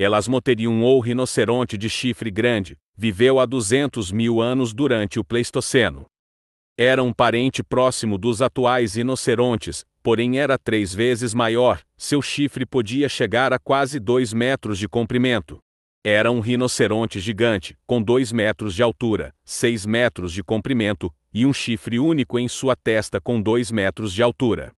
Elas Elasmoterium ou rinoceronte de chifre grande, viveu há 200 mil anos durante o Pleistoceno. Era um parente próximo dos atuais rinocerontes, porém era três vezes maior, seu chifre podia chegar a quase 2 metros de comprimento. Era um rinoceronte gigante, com 2 metros de altura, 6 metros de comprimento, e um chifre único em sua testa com 2 metros de altura.